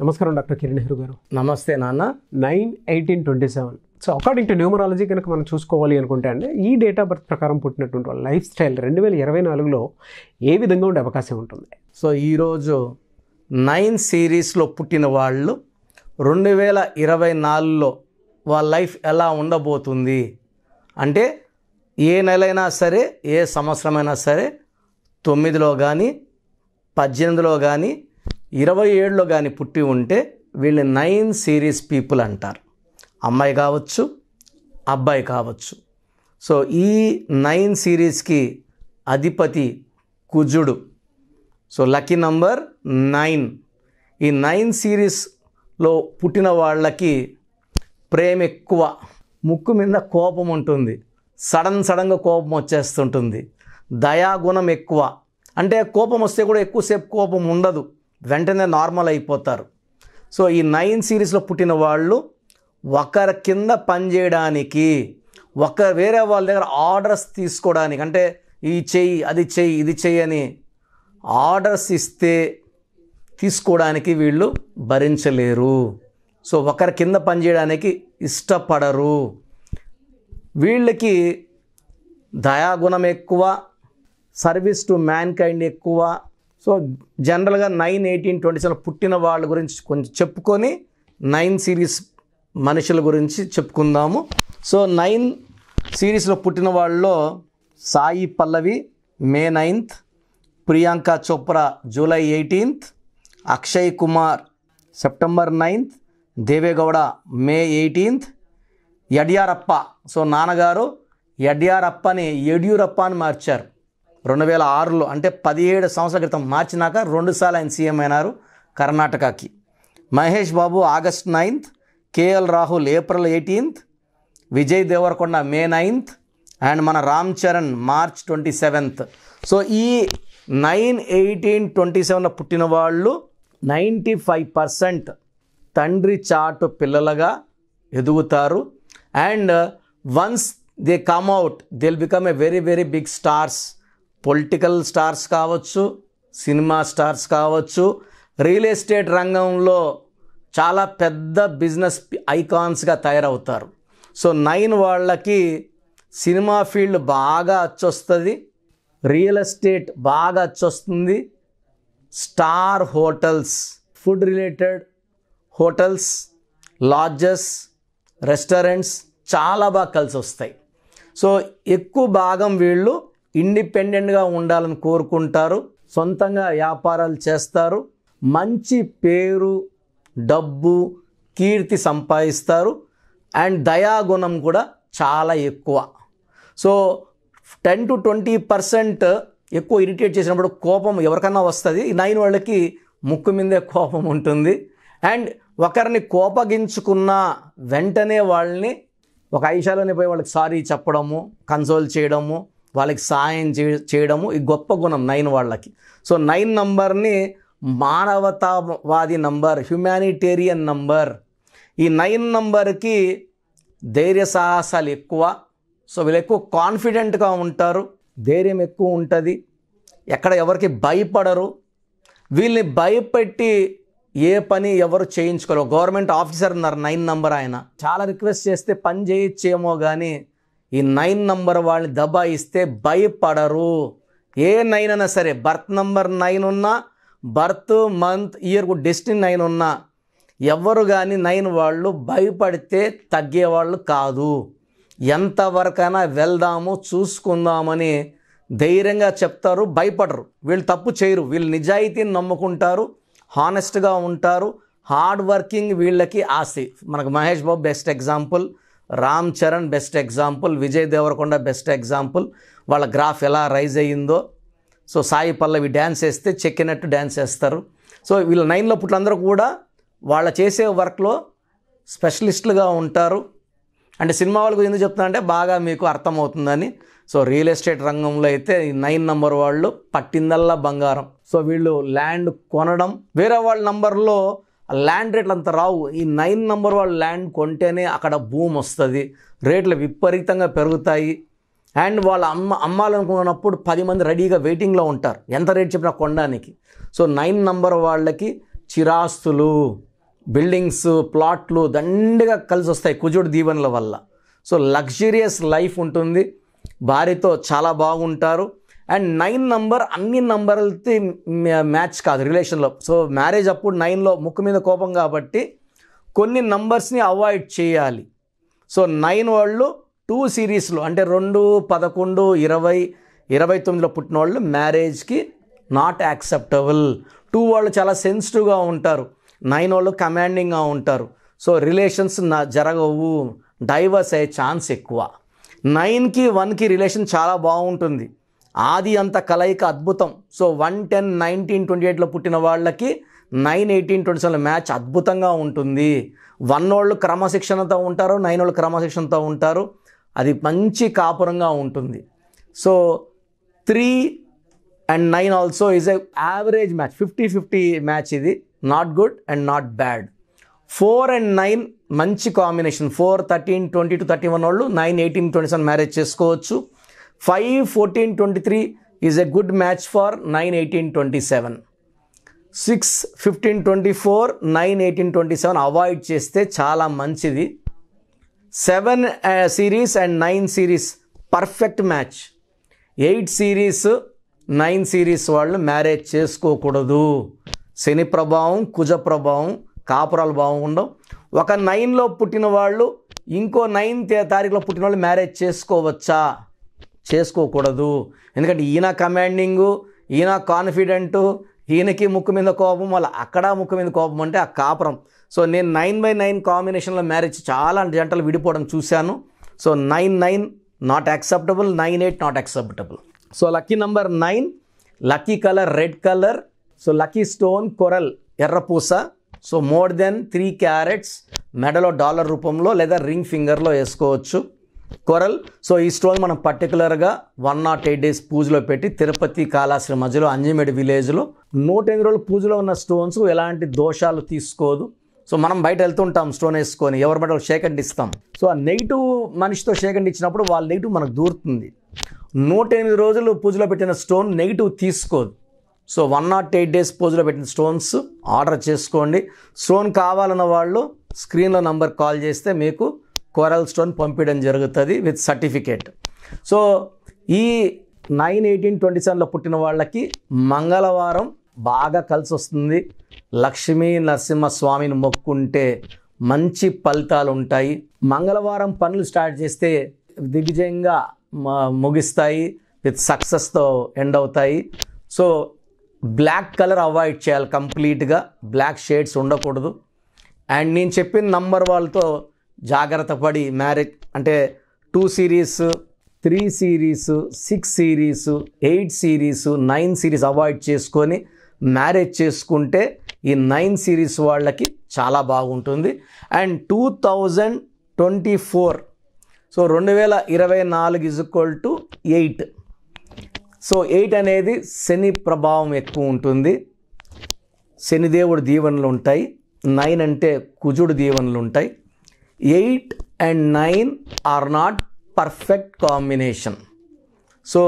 నమస్కారం డాక్టర్ కిరణ్ నెహ్రూ గారు నమస్తే నాన్న nine eighteen twenty seven so according to numerology కనుక మనం చూసుకోవాలి అనుకుంటే అంటే ఈ డేటా బర్త్ ప్రకారం పుట్టినటువంటి వాళ్ళ లైఫ్ స్టైల్ రెండు వేల ఇరవై నాలుగులో ఏ విధంగా ఉండే అవకాశం ఉంటుంది సో ఈరోజు నైన్ సిరీస్లో పుట్టిన వాళ్ళు రెండు వేల ఇరవై నాలుగులో వాళ్ళ లైఫ్ ఎలా ఉండబోతుంది అంటే ఏ నెలైనా సరే ఏ సంవత్సరమైనా సరే తొమ్మిదిలో కానీ పద్దెనిమిదిలో కానీ ఇరవై ఏడులో కానీ పుట్టి ఉంటే వీళ్ళు నైన్ సిరీస్ పీపుల్ అంటారు అమ్మాయి కావచ్చు అబ్బాయి కావచ్చు సో ఈ నైన్ సిరీస్కి అధిపతి కుజుడు సో లక్కీ నంబర్ నైన్ ఈ నైన్ సిరీస్లో పుట్టిన వాళ్ళకి ప్రేమ ఎక్కువ ముక్కు మీద కోపం ఉంటుంది సడన్ సడన్గా కోపం వచ్చేస్తుంటుంది దయాగుణం ఎక్కువ అంటే కోపం వస్తే కూడా ఎక్కువసేపు కోపం ఉండదు వెంటనే నార్మల్ అయిపోతారు సో ఈ నైన్ సిరీస్లో పుట్టిన వాళ్ళు ఒకరి కింద పనిచేయడానికి ఒక వేరే వాళ్ళ దగ్గర ఆర్డర్స్ తీసుకోవడానికి అంటే ఈ చెయ్యి అది చెయ్యి ఇది చెయ్యి అని ఆర్డర్స్ ఇస్తే తీసుకోవడానికి వీళ్ళు భరించలేరు సో ఒకరి కింద పనిచేయడానికి ఇష్టపడరు వీళ్ళకి దయాగుణం ఎక్కువ సర్వీస్ టు మ్యాన్ కైండ్ ఎక్కువ సో జనరల్గా నైన్ ఎయిటీన్ ట్వంటీ సెవెన్ పుట్టిన వాళ్ళ గురించి కొంచెం చెప్పుకొని నైన్ సిరీస్ మనుషుల గురించి చెప్పుకుందాము సో నైన్ సిరీస్లో పుట్టిన వాళ్ళలో Sai Pallavi May ninth Priyanka Chopra July eighteenth Akshay Kumar September ninth Deve Gowda May eighteenth Yediyurappa so నాన్నగారు యడియారప్పని యడ్యూరప్ప అని మార్చారు రెండు వేల ఆరులో అంటే పదిహేడు సంవత్సరాల క్రితం మార్చినాక రెండుసార్లు ఆయన సీఎం అయినారు కర్ణాటకకి Mahesh Babu August ninth KL Rahul April eighteenth Vijay Deverakonda May ninth and మన Ram Charan March twenty seventh so ఈ నైన్ ఎయిటీన్ ట్వంటీ సెవెన్లో పుట్టిన వాళ్ళు నైంటీ ఫైవ్ పర్సెంట్ తండ్రి చాటు పిల్లలుగా ఎదుగుతారు and once they come out become a very very big stars political stars కావచ్చు సినిమా స్టార్స్ కావచ్చు రియల్ ఎస్టేట్ రంగంలో చాలా పెద్ద బిజినెస్ ఐకాన్స్గా తయారవుతారు సో నైన్ వాళ్ళకి సినిమా ఫీల్డ్ బాగా అచ్చొస్తుంది రియల్ ఎస్టేట్ బాగా అచ్చొస్తుంది star hotels food related hotels lodges restaurants చాలా బాగా కలిసి వస్తాయి సో ఎక్కువ భాగం వీళ్ళు ఇండిపెండెంట్గా ఉండాలని కోరుకుంటారు సొంతంగా వ్యాపారాలు చేస్తారు మంచి పేరు డబ్బు కీర్తి సంపాదిస్తారు అండ్ దయాగుణం కూడా చాలా ఎక్కువ so ten to twenty percent ఎక్కువ ఇరిటేట్ చేసినప్పుడు కోపం ఎవరికన్నా వస్తుంది నైన్ వాళ్ళకి ముక్కు మీదే కోపం ఉంటుంది అండ్ ఒకరిని కోపగించుకున్న వెంటనే వాళ్ళని ఒక ఐషాలోనే పోయి వాళ్ళకి సారీ చెప్పడము కన్సోల్ చేయడము వాళ్ళకి సాయం చే చేయడము ఈ గొప్ప గుణం నైన్ వాళ్ళకి సో నైన్ నంబర్ని మానవతావాది నంబర్ హ్యుమానిటేరియన్ నంబర్ ఈ నైన్ నంబర్కి ధైర్య సాహసాలు ఎక్కువ సో వీళ్ళు ఎక్కువ కాన్ఫిడెంట్గా ఉంటారు ధైర్యం ఎక్కువ ఉంటుంది ఎక్కడ ఎవరికి భయపడరు వీళ్ళని భయపెట్టి ఏ పని ఎవరు చేయించుకోరు గవర్నమెంట్ ఆఫీసర్ ఉన్నారు నైన్ నంబర్ ఆయన చాలా రిక్వెస్ట్ చేస్తే పని చేయొచ్చేమో కానీ ఈ నైన్ నంబర్ వాళ్ళని దబాయిస్తే భయపడరు ఏ నైన్ అయినా సరే బర్త్ నంబర్ నైన్ ఉన్నా birth month year destiny nine ఉన్నా ఎవరు కానీ నైన్ వాళ్ళు భయపడితే తగ్గేవాళ్ళు కాదు ఎంతవరకైనా వెళ్దాము చూసుకుందామని ధైర్యంగా చెప్తారు భయపడరు వీళ్ళు తప్పు చేయరు వీళ్ళు నిజాయితీని నమ్ముకుంటారు హానెస్ట్గా ఉంటారు హార్డ్ వర్కింగ్ వీళ్ళకి ఆస్తి మనకు Mahesh Babu best example Ram Charan best example Vijay Devarakonda best example వాళ్ళ గ్రాఫ్ ఎలా రైజ్ అయ్యిందో సో సాయి పల్లవి డ్యాన్స్ వేస్తే చెక్కినట్టు డ్యాన్స్ వేస్తారు సో వీళ్ళ నైన్లో పుట్లందరూ కూడా వాళ్ళ చేసే వర్క్లో స్పెషలిస్టులుగా ఉంటారు అంటే సినిమా వాళ్ళకు ఎందుకు చెప్తున్నా అంటే బాగా మీకు అర్థమవుతుందని సో రియల్ ఎస్టేట్ రంగంలో అయితే నైన్ నంబర్ వాళ్ళు పట్టిందల్లా బంగారం సో వీళ్ళు ల్యాండ్ కొనడం వేరే వాళ్ళ నంబర్లో ల్యాండ్ రేట్లు అంత రావు ఈ నైన్ నెంబర్ వాళ్ళు ల్యాండ్ కొంటేనే అక్కడ భూమి వస్తుంది రేట్లు విపరీతంగా పెరుగుతాయి అండ్ వాళ్ళ అమ్మ అమ్మాలనుకున్నప్పుడు పది మంది రెడీగా వెయిటింగ్లో ఉంటారు ఎంత రేట్ చెప్పినా కొనడానికి సో నైన్ నంబర్ వాళ్ళకి చిరాస్తులు బిల్డింగ్స్ ప్లాట్లు దండిగా కలిసి వస్తాయి కుజుడు దీవెనల వల్ల సో లగ్జరియస్ లైఫ్ ఉంటుంది భార్యతో చాలా బాగుంటారు అండ్ నైన్ నంబర్ అన్ని నంబర్లతో మ్యాచ్ కాదు రిలేషన్లో సో మ్యారేజ్ అప్పుడు నైన్లో ముక్కు మీద కోపం కాబట్టి కొన్ని నంబర్స్ని అవాయిడ్ చేయాలి సో నైన్ వాళ్ళు టూ సిరీస్లో అంటే రెండు పదకొండు ఇరవై ఇరవై తొమ్మిదిలో పుట్టిన వాళ్ళు మ్యారేజ్కి నాట్ యాక్సెప్టబుల్ టూ వాళ్ళు చాలా సెన్సిటివ్గా ఉంటారు నైన్ వాళ్ళు కమాండింగ్గా ఉంటారు సో రిలేషన్స్ నా జరగవు డైవర్స్ అయ్యే ఛాన్స్ ఎక్కువ నైన్కి వన్కి రిలేషన్ చాలా బాగుంటుంది ఆది అంత కలయిక అద్భుతం so one ten nineteen twenty ఎయిట్లో పుట్టిన వాళ్ళకి nine eighteen twenty seven match అద్భుతంగా ఉంటుంది వన్ వాళ్ళు క్రమశిక్షణతో ఉంటారు నైన్ వాళ్ళు క్రమశిక్షణతో ఉంటారు అది మంచి కాపురంగా ఉంటుంది so three and nine also is a average match fifty fifty match ఇది not good and not bad four and nine మంచి combination four thirteen twenty two thirty one వాళ్ళు nine eighteen twenty seven marriage చేసుకోవచ్చు five fourteen twenty three is a good match for nine eighteen twenty seven six fifteen twenty four nine eighteen twenty seven avoid చేస్తే చాలా మంచిది seven series and nine series perfect match eight series nine series వాళ్ళు marriage చేసుకోకూడదు శని ప్రభావం కుజ ప్రభావం కాపురాలు బాగుండవు ఒక నైన్లో పుట్టిన వాళ్ళు ఇంకో నైన్ తారీఖులో పుట్టిన వాళ్ళు మ్యారేజ్ చేసుకోవచ్చా చేసుకోకూడదు ఎందుకంటే ఈయన కమాండింగు ఈయన కాన్ఫిడెంటు ఈయనకి ముక్కు మీద కోపం వాళ్ళ అక్కడ ముక్కు మీద కోపం అంటే ఆ కాపురం సో నేను నైన్ బై నైన్ కాంబినేషన్లో మ్యారేజ్ చాలా జంటలు విడిపోవడం చూశాను so nine nine not acceptable nine eight not acceptable so lucky number nine lucky colour red colour so lucky stone coral ఎర్రపూస so more than three carats మెడలో dollar రూపంలో లేదా ring ఫింగర్లో వేసుకోవచ్చు కొరల్ సో ఈ స్టోన్ మనం పర్టికులర్గా one not eight days పూజలో పెట్టి తిరుపతి కాళాశ్రీ మధ్యలో అంజమేడి విలేజ్లో నూట ఎనిమిది రోజులు పూజలో ఉన్న స్టోన్స్ ఎలాంటి దోషాలు తీసుకోదు సో మనం బయట వెళ్తుంటాం స్టోన్ వేసుకొని ఎవరి బట్టి వాళ్ళు షేకండ్ ఇస్తాం సో ఆ నెగిటివ్ మనిషితో షేకండ్ ఇచ్చినప్పుడు వాళ్ళ నెగిటివ్ మనకు దూరుతుంది నూట ఎనిమిది రోజులు పూజలో పెట్టిన స్టోన్ నెగిటివ్ తీసుకోదు so one not eight days పూజలో పెట్టిన స్టోన్స్ ఆర్డర్ చేసుకోండి స్టోన్ కావాలన్న వాళ్ళు స్క్రీన్లో నంబర్ కాల్ చేస్తే మీకు కోరల్ స్టోన్ పంపించడం జరుగుతుంది విత్ సర్టిఫికేట్ సో ఈ నైన్ ఎయిటీన్ ట్వంటీ సెవెన్లో పుట్టిన వాళ్ళకి మంగళవారం బాగా కలిసి వస్తుంది లక్ష్మీ నరసింహస్వామిని మొక్కుంటే మంచి ఫలితాలు ఉంటాయి మంగళవారం పనులు స్టార్ట్ చేస్తే దిగ్విజయంగా ముగిస్తాయి విత్ సక్సెస్తో ఎండ్ అవుతాయి సో బ్లాక్ కలర్ అవాయిడ్ చేయాలి కంప్లీట్గా బ్లాక్ షేడ్స్ ఉండకూడదు అండ్ నేను చెప్పిన నంబర్ వాళ్ళతో జాగ్రత్త పడి మ్యారేజ్ అంటే two series three series six series eight series nine series avoid చేసుకొని మ్యారేజ్ చేసుకుంటే ఈ నైన్ సిరీస్ వాళ్ళకి చాలా బాగుంటుంది and two thousand twenty four so రెండు వేల ఇరవై నాలుగు is equal to eight so eight అనేది శని ప్రభావం ఎక్కువ ఉంటుంది శనిదేవుడు దీవెనలు ఉంటాయి నైన్ అంటే కుజుడు దీవెనలు ఉంటాయి eight and nine are not perfect combination so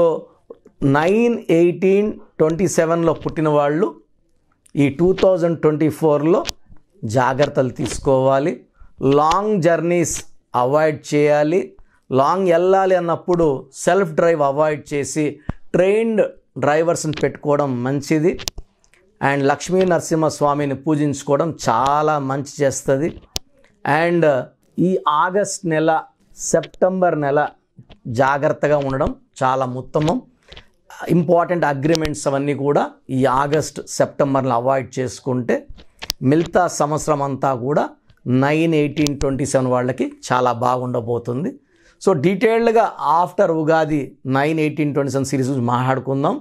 nine eighteen twenty సెవెన్లో పుట్టిన వాళ్ళు ఈ టూ థౌజండ్ ట్వంటీ ఫోర్లో జాగ్రత్తలు తీసుకోవాలి లాంగ్ జర్నీస్ అవాయిడ్ చేయాలి లాంగ్ వెళ్ళాలి అన్నప్పుడు సెల్ఫ్ డ్రైవ్ అవాయిడ్ చేసి ట్రైన్డ్ డ్రైవర్స్ని పెట్టుకోవడం మంచిది అండ్ లక్ష్మీ నరసింహస్వామిని పూజించుకోవడం చాలా మంచి చేస్తుంది అండ్ ఈ ఆగస్ట్ నెల సెప్టెంబర్ నెల జాగ్రత్తగా ఉండడం చాలా ఉత్తమం ఇంపార్టెంట్ అగ్రిమెంట్స్ అవన్నీ కూడా ఈ ఆగస్ట్ సెప్టెంబర్లో అవాయిడ్ చేసుకుంటే మిగతా సంవత్సరం అంతా కూడా నైన్ ఎయిటీన్ ట్వంటీ సెవెన్ వాళ్ళకి చాలా బాగుండబోతుంది సో డీటెయిల్డ్గా after Ugadi nine eighteen twenty seven series మాట్లాడుకుందాం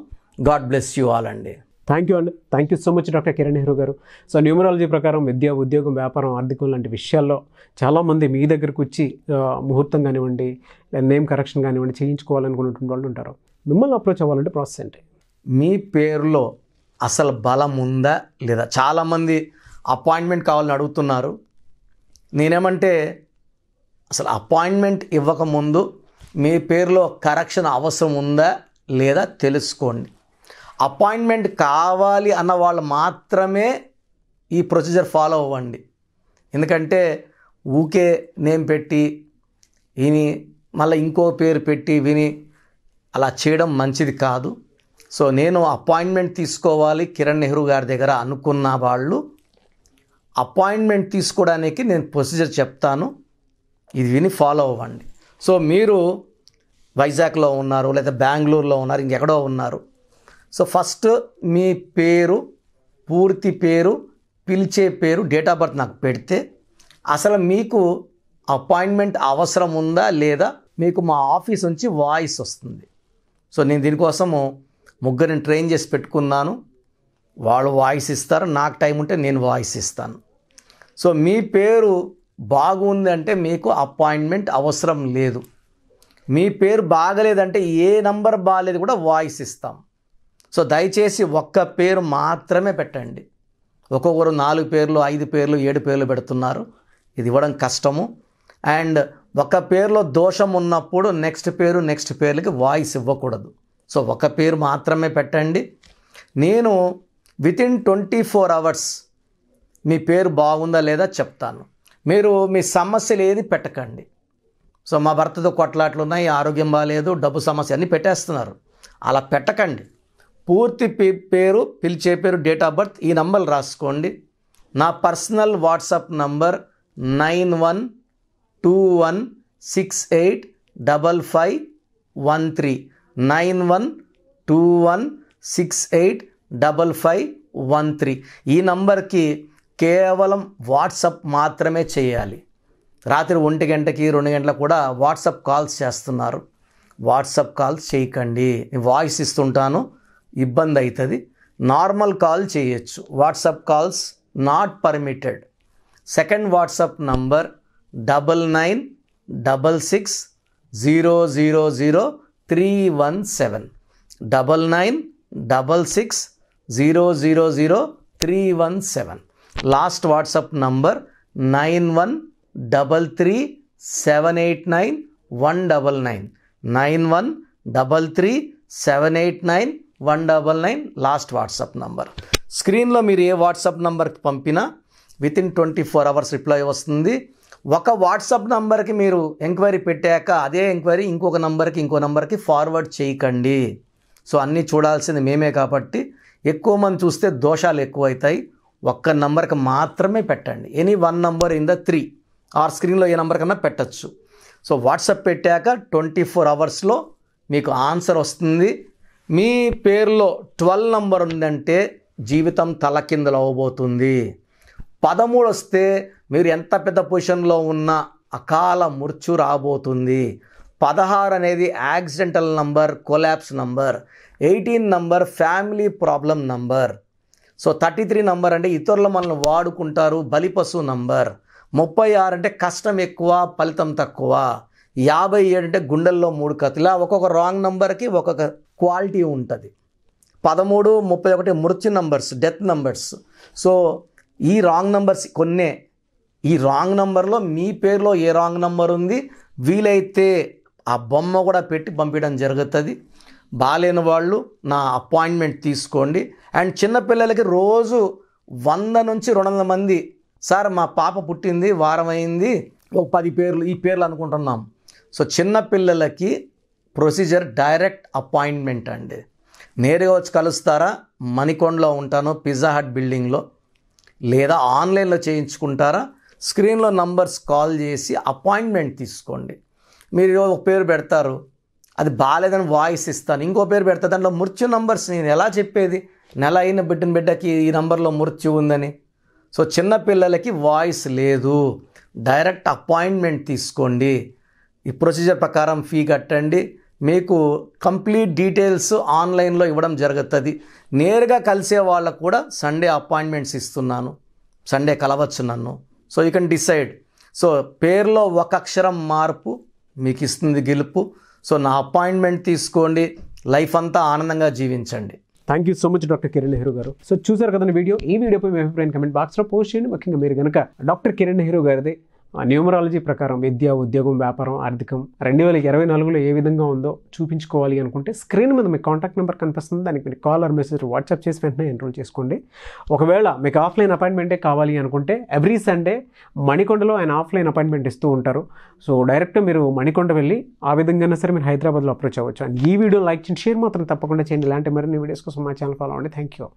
గాడ్ బ్లెస్ యూ ఆల్ అండి థ్యాంక్ యూ అండి thank you so much doctor Kiran Nehru garu so numerology ప్రకారం విద్య ఉద్యోగం వ్యాపారం ఆర్థికం లాంటి విషయాల్లో చాలామంది మీ దగ్గరకు వచ్చి ముహూర్తం కానివ్వండి నేమ్ కరెక్షన్ కానివ్వండి చేయించుకోవాలనుకున్నటువంటి వాళ్ళు ఉంటారు మిమ్మల్ని అప్రోచ్ అవ్వాలంటే ప్రాసెస్ ఏంటి మీ పేరులో అసలు బలం ఉందా లేదా చాలామంది అపాయింట్మెంట్ కావాలని అడుగుతున్నారు నేనేమంటే అసలు అపాయింట్మెంట్ ఇవ్వకముందు మీ పేరులో కరెక్షన్ అవసరం ఉందా లేదా తెలుసుకోండి అపాయింట్మెంట్ కావాలి అన్న వాళ్ళు మాత్రమే ఈ ప్రొసీజర్ ఫాలో అవ్వండి ఎందుకంటే ఊకే నేమ్ పెట్టి విని మళ్ళీ ఇంకో పేరు పెట్టి విని అలా చేయడం మంచిది కాదు సో నేను అపాయింట్మెంట్ తీసుకోవాలి కిరణ్ నెహ్రూ గారి దగ్గర అనుకున్న వాళ్ళు అపాయింట్మెంట్ తీసుకోవడానికి నేను ప్రొసీజర్ చెప్తాను ఇది విని ఫాలో అవ్వండి సో మీరు వైజాగ్లో ఉన్నారు లేదా బెంగళూరులో ఉన్నారు ఇంకెక్కడో ఉన్నారు సో ఫస్ట్ మీ పేరు పూర్తి పేరు పిలిచే పేరు డేట్ ఆఫ్ బర్త్ నాకు పెడితే అసలు మీకు అపాయింట్మెంట్ అవసరం ఉందా లేదా మీకు మా ఆఫీస్ నుంచి వాయిస్ వస్తుంది సో నేను దీనికోసము ముగ్గురిని ట్రైన్ చేసి పెట్టుకున్నాను వాళ్ళు వాయిస్ ఇస్తారు నాకు టైం ఉంటే నేను వాయిస్ ఇస్తాను సో మీ పేరు బాగుందంటే మీకు అపాయింట్మెంట్ అవసరం లేదు మీ పేరు బాగలేదంటే ఏ నంబర్ బాగాలేదు కూడా వాయిస్ ఇస్తాం సో దయచేసి ఒక్క పేరు మాత్రమే పెట్టండి ఒక్కొక్కరు నాలుగు పేర్లు ఐదు పేర్లు ఏడు పేర్లు పెడుతున్నారు ఇది ఇవ్వడం కష్టము అండ్ ఒక పేరులో దోషం ఉన్నప్పుడు నెక్స్ట్ పేరు నెక్స్ట్ పేర్లకి వాయిస్ ఇవ్వకూడదు సో ఒక పేరు మాత్రమే పెట్టండి నేను వితిన్ ట్వంటీ ఫోర్ అవర్స్ మీ పేరు బాగుందా లేదా చెప్తాను మీరు మీ సమస్యలు ఏది పెట్టకండి సో మా భర్తతో కొట్లాట్లు ఉన్నాయి ఆరోగ్యం బాగాలేదు డబ్బు సమస్య అన్నీ పెట్టేస్తున్నారు అలా పెట్టకండి పూర్తి పేరు పిలిచే పేరు డేట్ ఆఫ్ బర్త్ ఈ నంబర్లు రాసుకోండి నా personal WhatsApp number nine one two one six eight double five one three nine one two one six eight double five one three ఈ నంబర్కి కేవలం వాట్సప్ మాత్రమే చేయాలి రాత్రి ఒంటి గంటకి రెండు గంటలకు కూడా వాట్సప్ కాల్స్ చేస్తున్నారు వాట్సప్ కాల్స్ చేయకండి వాయిస్ ఇస్తుంటాను ఇబ్బంది అవుతుంది నార్మల్ కాల్ చేయొచ్చు WhatsApp calls not permitted second WhatsApp number double nine double six zero zero zero three one seven double nine double six zero zero zero three one seven last WhatsApp number nine one double three seven eight nine one double nine nine one double three seven eight nine one double nine last WhatsApp number స్క్రీన్లో మీరు ఏ WhatsApp నంబర్కి పంపినా within twenty four hours reply వస్తుంది ఒక WhatsApp నంబర్కి మీరు enquiry పెట్టాక అదే ఎంక్వైరీ ఇంకొక నంబర్కి ఇంకో నంబర్కి ఫార్వర్డ్ చేయకండి సో అన్నీ చూడాల్సింది మేమే కాబట్టి ఎక్కువ మంది చూస్తే దోషాలు ఎక్కువ అవుతాయి ఒక్క నంబర్కి మాత్రమే పెట్టండి any one number in the three or స్క్రీన్లో ఏ నంబర్ కన్నా పెట్టచ్చు సో వాట్సాప్ పెట్టాక ట్వంటీ ఫోర్ అవర్స్లో మీకు ఆన్సర్ వస్తుంది మీ పేరులో ట్వెల్వ్ నంబర్ ఉందంటే జీవితం తలకిందలు అవ్వబోతుంది పదమూడు వస్తే మీరు ఎంత పెద్ద పొజిషన్లో ఉన్నా అకాల మృత్యు రాబోతుంది పదహారు అనేది accidental number collapse number eighteen number family problem number so thirty three number అంటే ఇతరులు మనల్ని వాడుకుంటారు బలిపశు నంబర్ ముప్పై ఆరు అంటే కష్టం ఎక్కువ ఫలితం తక్కువ యాభై ఏడు అంటే గుండెల్లో మూడు కథ ఇలా ఒక్కొక్క రాంగ్ నంబర్కి ఒక్కొక్క క్వాలిటీ ఉంటుంది పదమూడు ముప్పై ఒకటి మృత్యు నంబర్స్ డెత్ నంబర్స్ సో ఈ రాంగ్ నంబర్స్ కొన్నే ఈ రాంగ్ నంబర్లో మీ పేరులో ఏ రాంగ్ నంబర్ ఉంది వీలైతే ఆ బొమ్మ కూడా పెట్టి పంపించడం జరుగుతుంది బాగాలేని వాళ్ళు నా అపాయింట్మెంట్ తీసుకోండి అండ్ చిన్నపిల్లలకి రోజు వంద నుంచి రెండు వందల మంది సార్ మా పాప పుట్టింది వారమైంది ఒక పది పేర్లు ఈ పేర్లు అనుకుంటున్నాం సో చిన్నపిల్లలకి ప్రొసీజర్ డైరెక్ట్ అపాయింట్మెంట్ అండి నేరుగా వచ్చి కలుస్తారా మణికొండలో ఉంటాను పిజ్జా హట్ బిల్డింగ్లో లేదా ఆన్లైన్లో చేయించుకుంటారా స్క్రీన్లో నంబర్స్ కాల్ చేసి అపాయింట్మెంట్ తీసుకోండి మీరు ఒక పేరు పెడతారు అది బాగాలేదని వాయిస్ ఇస్తాను ఇంకో పేరు పెడతా దాంట్లో మృత్యు నంబర్స్ నేను ఎలా చెప్పేది నెల అయిన బిడ్డన బిడ్డకి ఈ నంబర్లో మృత్యు ఉందని సో చిన్నపిల్లలకి వాయిస్ లేదు డైరెక్ట్ అపాయింట్మెంట్ తీసుకోండి ఈ ప్రొసీజర్ ప్రకారం ఫీ కట్టండి మీకు కంప్లీట్ డీటెయిల్స్ ఆన్లైన్లో ఇవ్వడం జరుగుతుంది నేరుగా కలిసే వాళ్ళకు కూడా సండే అపాయింట్మెంట్స్ ఇస్తున్నాను సండే కలవచ్చు నన్ను so you can decide so పేరులో ఒక అక్షరం మార్పు మీకు ఇస్తుంది గెలుపు సో నా అపాయింట్మెంట్ తీసుకోండి లైఫ్ అంతా ఆనందంగా జీవించండి thank you so much doctor Kiran Nehru garu so చూసారు కదా వీడియో ఈ వీడియోపై మీ అభిప్రాయం కమెంట్ బాక్స్లో పోస్ట్ చేయండి ముఖ్యంగా మీరు కనుక డాక్టర్ కిరణ్ నెహ్రూ గారిది న్యూమరాలజీ ప్రకారం విద్య ఉద్యోగం వ్యాపారం ఆర్థికం రెండు వేల ఇరవై నాలుగులో ఏ విధంగా ఉందో చూపించుకోవాలి అనుకుంటే స్క్రీన్ మీద మీ కాంటాక్ట్ నెంబర్ కనిపిస్తుంది దానికి మీరు కాల్ ఆర్ మెసేజ్ వాట్సాప్ చేసి వెంటనే ఎన్రోల్ చేసుకోండి ఒకవేళ మీకు ఆఫ్లైన్ అపాయింట్మెంటే కావాలి అనుకుంటే ఎవ్రీ సండే మణికొండలో ఆయన ఆఫ్లైన్ అపాయింట్మెంట్ ఇస్తూ ఉంటారు సో డైరెక్ట్ మీరు మణికొండ వెళ్ళి ఆ విధంగా సరే మీరు హైదరాబాద్లో అప్రోచ్ అవ్వచ్చు అండ్ ఈ వీడియో లైక్ చేయండి షేర్ మాత్రం తప్పకుండా చేయండి ఇలాంటి మరిన్ని వీడియోస్ కోసం మా ఛానల్ ఫాలో అవ్వండి థ్యాంక్ యూ